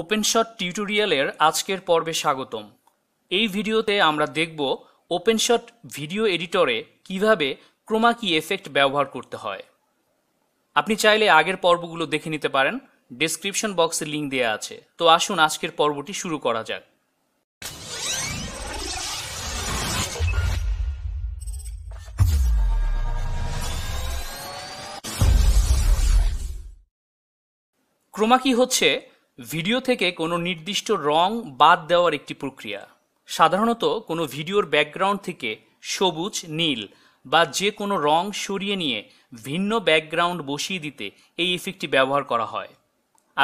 Open shot টিউটোরিয়ালের আজকের পর্বে স্বাগতম এই ভিডিওতে আমরা দেখব ওপেন শট ভিডিও এডিটরে কিভাবে ক্রোমা কি এফেক্ট ব্যবহার করতে হয় আপনি চাইলে আগের পর্বগুলো দেখে নিতে পারেন ডেসক্রিপশন বক্সে লিঙ্ক দেওয়া আছে তো আসুন আজকের পর্বটি শুরু করা যাক ক্রোমাকি হচ্ছে ভিডিও থেকে কোনো নির্দিষ্ট রং বাদ দেওয়ার একটি প্রক্রিয়া সাধারণত কোনো ভিডিওর ব্যাকগ্রাউন্ড থেকে সবুজ নীল বা যে কোনো রং সরিয়ে নিয়ে ভিন্ন ব্যাকগ্রাউন্ড বসিয়ে দিতে এই ইফেক্টটি ব্যবহার করা হয়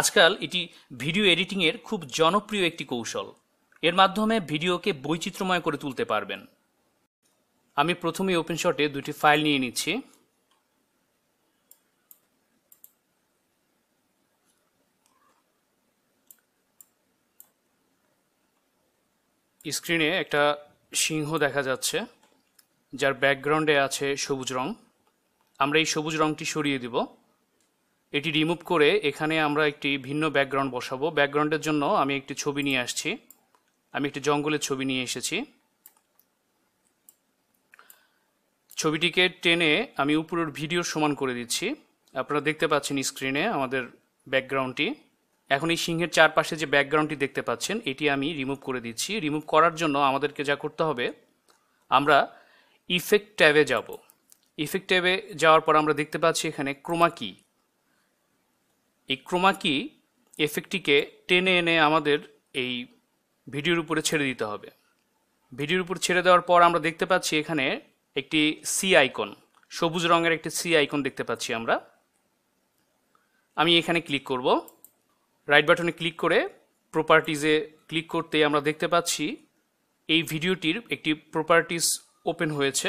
আজকাল এটি ভিডিও এডিটিংয়ের খুব জনপ্রিয় একটি কৌশল এর মাধ্যমে ভিডিওকে বৈচিত্র্যময় করে তুলতে পারবেন আমি প্রথমে ওপেন শটে দুটি ফাইল নিয়ে নিচ্ছি স্ক্রিনে একটা সিংহ দেখা যাচ্ছে যার ব্যাকগ্রাউন্ডে আছে সবুজ রং আমরা এই সবুজ রংটি সরিয়ে দিব এটি রিমুভ করে এখানে আমরা একটি ভিন্ন ব্যাকগ্রাউন্ড বসাবো ব্যাকগ্রাউন্ডের জন্য আমি একটি ছবি নিয়ে আসছি আমি একটি জঙ্গলের ছবি নিয়ে এসেছি ছবিটিকে টেনে আমি উপরের ভিডিও সমান করে দিচ্ছি আপনারা দেখতে পাচ্ছেন স্ক্রিনে আমাদের ব্যাকগ্রাউন্ডটি এখন এই সিংহের চারপাশে যে ব্যাকগ্রাউন্ডটি দেখতে পাচ্ছেন এটি আমি রিমুভ করে দিচ্ছি রিমুভ করার জন্য আমাদেরকে যা করতে হবে আমরা ইফেক্ট ট্যাবে যাব ইফেক্ট ট্যাবে যাওয়ার পর আমরা দেখতে পাচ্ছি এখানে ক্রোমাকি এই ক্রোমাকি এফেক্টটিকে টেনে এনে আমাদের এই ভিডিওর উপরে ছেড়ে দিতে হবে ভিডিওর উপর ছেড়ে দেওয়ার পর আমরা দেখতে পাচ্ছি এখানে একটি সি আইকন সবুজ রঙের একটি সি আইকন দেখতে পাচ্ছি আমরা আমি এখানে ক্লিক করবো রাইট বাটনে ক্লিক করে প্রপার্টিজে ক্লিক করতেই আমরা দেখতে পাচ্ছি এই ভিডিওটির একটি প্রপার্টিস ওপেন হয়েছে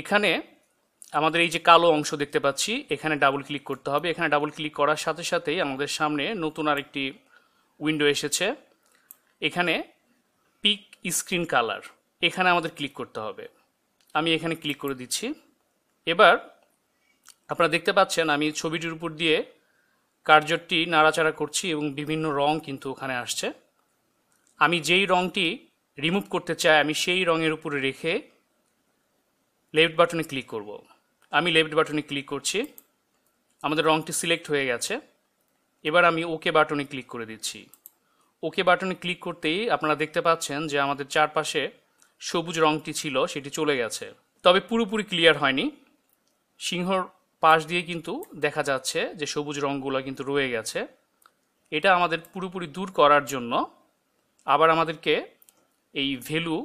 এখানে আমাদের এই যে কালো অংশ দেখতে পাচ্ছি এখানে ডাবল ক্লিক করতে হবে এখানে ডাবল ক্লিক করার সাথে সাথেই আমাদের সামনে নতুন আর একটি উইন্ডো এসেছে এখানে পিক স্ক্রিন কালার এখানে আমাদের ক্লিক করতে হবে আমি এখানে ক্লিক করে দিচ্ছি এবার আপনারা দেখতে পাচ্ছেন আমি ছবিটির উপর দিয়ে কার্যটি নাড়াচাড়া করছি এবং বিভিন্ন রং কিন্তু ওখানে আসছে আমি যেই রংটি রিমুভ করতে চাই আমি সেই রঙের উপরে রেখে লেফট বাটনে ক্লিক করব। আমি লেফট বাটনে ক্লিক করছি আমাদের রংটি সিলেক্ট হয়ে গেছে এবার আমি ওকে বাটনে ক্লিক করে দিচ্ছি ওকে বাটনে ক্লিক করতেই আপনারা দেখতে পাচ্ছেন যে আমাদের চারপাশে সবুজ রংটি ছিল সেটি চলে গেছে তবে পুরোপুরি ক্লিয়ার হয়নি সিংহর পাশ দিয়ে কিন্তু দেখা যাচ্ছে যে সবুজ রঙগুলো কিন্তু রয়ে গেছে এটা আমাদের পুরোপুরি দূর করার জন্য আবার আমাদেরকে এই ভ্যালু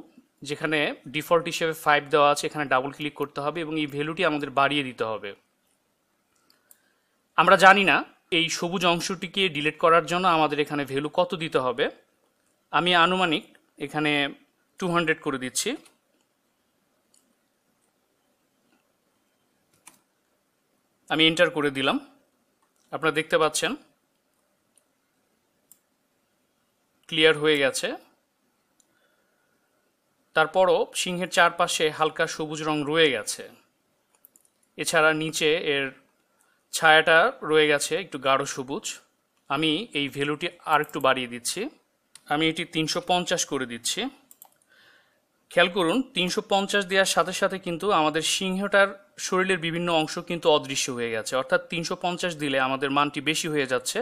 যেখানে ডিফল্ট হিসেবে ফাইভ দেওয়া আছে এখানে ডাবল ক্লিক করতে হবে এবং এই ভ্যালুটি আমাদের বাড়িয়ে দিতে হবে আমরা জানি না এই সবুজ অংশটিকে ডিলিট করার জন্য আমাদের এখানে ভ্যালু কত দিতে হবে আমি আনুমানিক এখানে টু হান্ড্রেড করে দিচ্ছি আমি এন্টার করে দিলাম আপনারা দেখতে পাচ্ছেন ক্লিয়ার হয়ে গেছে তারপরও সিংহের চারপাশে হালকা সবুজ রং রয়ে গেছে এছাড়া নিচে এর ছায়াটা রয়ে গেছে একটু গাঢ় সবুজ আমি এই ভ্যালুটি আর একটু বাড়িয়ে দিচ্ছি আমি এটি তিনশো করে দিচ্ছি খেয়াল করুন তিনশো দেওয়ার সাথে সাথে কিন্তু আমাদের সিংহটার শরীরের বিভিন্ন অংশ কিন্তু অদৃশ্য হয়ে গেছে অর্থাৎ তিনশো পঞ্চাশ দিলে আমাদের মানটি বেশি হয়ে যাচ্ছে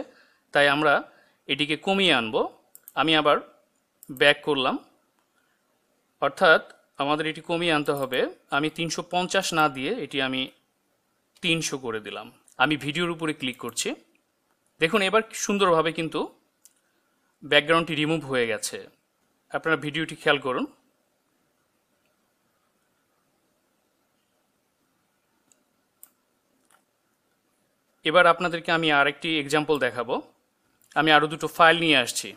তাই আমরা এটিকে কমিয়ে আনব আমি আবার ব্যাক করলাম অর্থাৎ আমাদের এটি কমিয়ে আনতে হবে আমি তিনশো পঞ্চাশ না দিয়ে এটি আমি তিনশো করে দিলাম আমি ভিডিওর উপরে ক্লিক করছি দেখুন এবার সুন্দরভাবে কিন্তু ব্যাকগ্রাউন্ডটি রিমুভ হয়ে গেছে আপনারা ভিডিওটি খেয়াল করুন এবার আপনাদেরকে আমি আরেকটি এক্সাম্পল দেখাবো আমি আরও দুটো ফাইল নিয়ে আসছি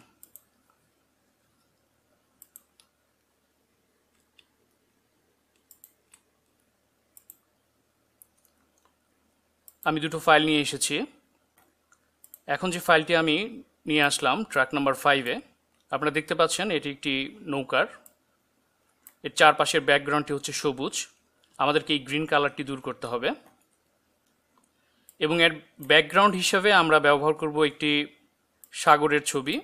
আমি দুটো ফাইল নিয়ে এসেছি এখন যে ফাইলটি আমি নিয়ে আসলাম ট্রাক নাম্বার ফাইভে আপনারা দেখতে পাচ্ছেন এটি একটি নৌকার এর চারপাশের ব্যাকগ্রাউন্ডটি হচ্ছে সবুজ আমাদেরকে এই গ্রিন কালারটি দূর করতে হবে এবং এর ব্যাকগ্রাউন্ড হিসাবে আমরা ব্যবহার করব একটি সাগরের ছবি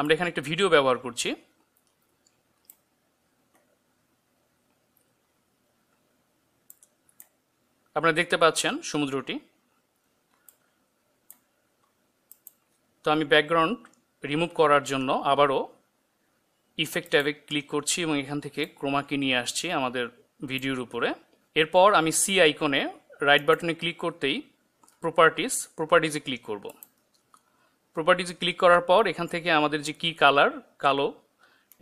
আমরা এখানে একটা ভিডিও ব্যবহার করছি আপনারা দেখতে পাচ্ছেন সমুদ্রটি তো আমি ব্যাকগ্রাউন্ড রিমুভ করার জন্য আবারও ইফেক্ট ট্যাবে ক্লিক করছি এবং এখান থেকে ক্রোমাকে নিয়ে আসছি আমাদের ভিডিওর উপরে এরপর আমি সি আইকনে রাইট বাটনে ক্লিক করতেই প্রপার্টিস প্রপার্টিজে ক্লিক করব প্রপার্টিজে ক্লিক করার পর এখান থেকে আমাদের যে কি কালার কালো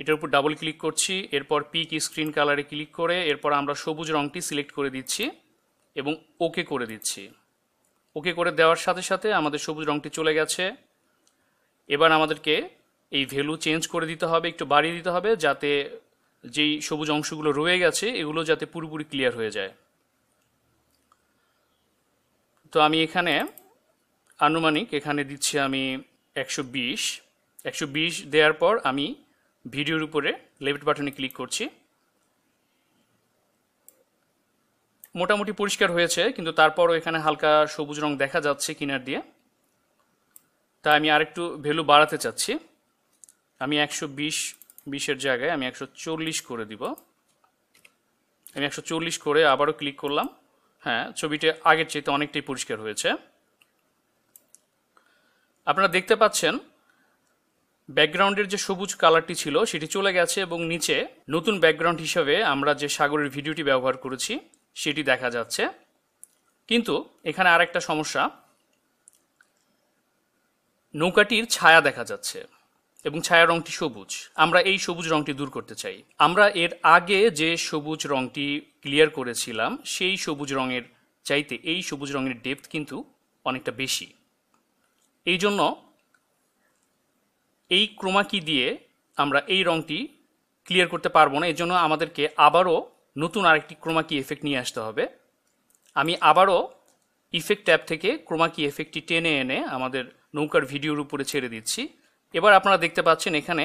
এটার উপর ডাবল ক্লিক করছি এরপর পিক স্ক্রিন কালারে ক্লিক করে এরপর আমরা সবুজ রঙটি সিলেক্ট করে দিচ্ছি এবং ওকে করে দিচ্ছি ওকে করে দেওয়ার সাথে সাথে আমাদের সবুজ রঙটি চলে গেছে এবার আমাদেরকে এই ভ্যালু চেঞ্জ করে দিতে হবে একটু বাড়িয়ে দিতে হবে যাতে যেই সবুজ অংশগুলো রয়ে গেছে এগুলো যাতে পুরোপুরি ক্লিয়ার হয়ে যায় তো আমি এখানে আনুমানিক এখানে দিচ্ছি আমি একশো বিশ একশো বিশ দেওয়ার পর আমি ভিডিওর উপরে লেফট বাটনে ক্লিক করছি মোটামুটি পরিষ্কার হয়েছে কিন্তু তারপরও এখানে হালকা সবুজ রং দেখা যাচ্ছে কিনার দিয়ে তা আমি আরেকটু ভ্যালু বাড়াতে চাচ্ছি আমি একশো বিশ বিশের জায়গায় আমি একশো চল্লিশ করে দিব আমি একশো চল্লিশ করে আবারও ক্লিক করলাম হ্যাঁ ছবিটি আগের চাইতে অনেকটাই পরিষ্কার হয়েছে আপনারা দেখতে পাচ্ছেন ব্যাকগ্রাউন্ডের যে সবুজ কালারটি ছিল সেটি চলে গেছে এবং নিচে নতুন ব্যাকগ্রাউন্ড হিসেবে আমরা যে সাগরের ভিডিওটি ব্যবহার করেছি সেটি দেখা যাচ্ছে কিন্তু এখানে আরেকটা সমস্যা নৌকাটির ছায়া দেখা যাচ্ছে এবং ছায়া রংটি সবুজ আমরা এই সবুজ রংটি দূর করতে চাই আমরা এর আগে যে সবুজ রংটি ক্লিয়ার করেছিলাম সেই সবুজ রঙের চাইতে এই সবুজ রঙের ডেপথ কিন্তু অনেকটা বেশি এই জন্য এই ক্রোমাকি দিয়ে আমরা এই রঙটি ক্লিয়ার করতে পারবো না এর জন্য আমাদেরকে আবারও নতুন আরেকটি ক্রোমাকি এফেক্ট নিয়ে আসতে হবে আমি আবারও ইফেক্ট অ্যাপ থেকে ক্রোমাকি এফেক্টটি টেনে এনে আমাদের নৌকার ভিডিওর উপরে ছেড়ে দিচ্ছি এবার আপনারা দেখতে পাচ্ছেন এখানে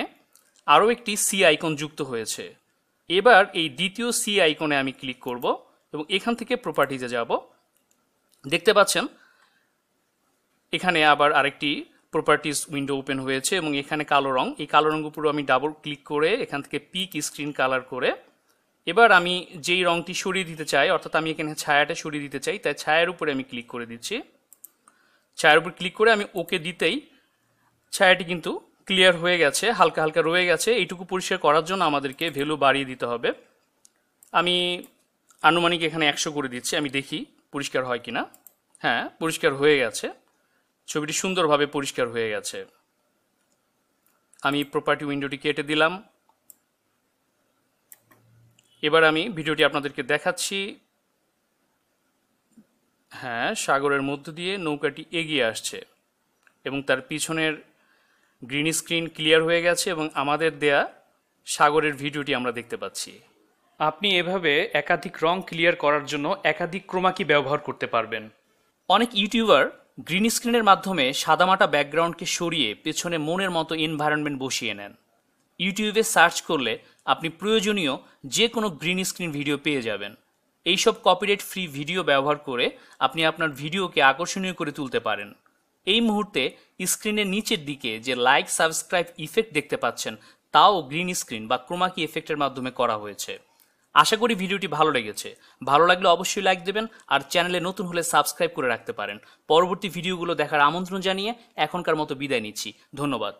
আরও একটি সি আইকন যুক্ত হয়েছে এবার এই দ্বিতীয় সি আইকনে আমি ক্লিক করব এবং এখান থেকে প্রপার্টিজে যাব দেখতে পাচ্ছেন এখানে আবার আরেকটি প্রপার্টিস উইন্ডো ওপেন হয়েছে এবং এখানে কালো রং এই কালো রঙের উপরও আমি ডাবল ক্লিক করে এখান থেকে পিক স্ক্রিন কালার করে এবার আমি যেই রংটি সরিয়ে দিতে চাই অর্থাৎ আমি এখানে ছায়াটা সরিয়ে দিতে চাই তাই ছায়ার উপরে আমি ক্লিক করে দিচ্ছি ছায়ার উপর ক্লিক করে আমি ওকে দিতেই ছায়াটি কিন্তু ক্লিয়ার হয়ে গেছে হালকা হালকা রয়ে গেছে এইটুকু পরিষ্কার করার জন্য আমাদেরকে ভ্যালু বাড়িয়ে দিতে হবে আমি আনুমানিক এখানে একশো করে দিচ্ছি আমি দেখি পরিষ্কার হয় কি না হ্যাঁ পরিষ্কার হয়ে গেছে ছবিটি সুন্দরভাবে পরিষ্কার হয়ে গেছে আমি প্রপার্টি উইন্ডোটি কেটে দিলাম এবার আমি ভিডিওটি আপনাদেরকে দেখাচ্ছি হ্যাঁ সাগরের মধ্য দিয়ে নৌকাটি এগিয়ে আসছে এবং তার পিছনের গ্রিন স্ক্রিন ক্লিয়ার হয়ে গেছে এবং আমাদের দেয়া সাগরের ভিডিওটি আমরা দেখতে পাচ্ছি আপনি এভাবে একাধিক রং ক্লিয়ার করার জন্য একাধিক ক্রোমাকি ব্যবহার করতে পারবেন অনেক ইউটিউবার গ্রিন স্ক্রিনের মাধ্যমে সাদামাটা ব্যাকগ্রাউন্ডকে সরিয়ে পেছনে মনের মতো এনভায়রনমেন্ট বসিয়ে নেন ইউটিউবে সার্চ করলে আপনি প্রয়োজনীয় যে কোনো গ্রিন স্ক্রিন ভিডিও পেয়ে যাবেন এইসব কপিরাইট ফ্রি ভিডিও ব্যবহার করে আপনি আপনার ভিডিওকে আকর্ষণীয় করে তুলতে পারেন এই মুহূর্তে স্ক্রিনের নিচের দিকে যে লাইক সাবস্ক্রাইব ইফেক্ট দেখতে পাচ্ছেন তাও গ্রিন স্ক্রিন বা ক্রোমাকি এফেক্টের মাধ্যমে করা হয়েছে আশা করি ভিডিওটি ভালো লেগেছে ভালো লাগলে অবশ্যই লাইক দেবেন আর চ্যানেলে নতুন হলে সাবস্ক্রাইব করে রাখতে পারেন পরবর্তী ভিডিওগুলো দেখার আমন্ত্রণ জানিয়ে এখনকার মতো বিদায় নিচ্ছি ধন্যবাদ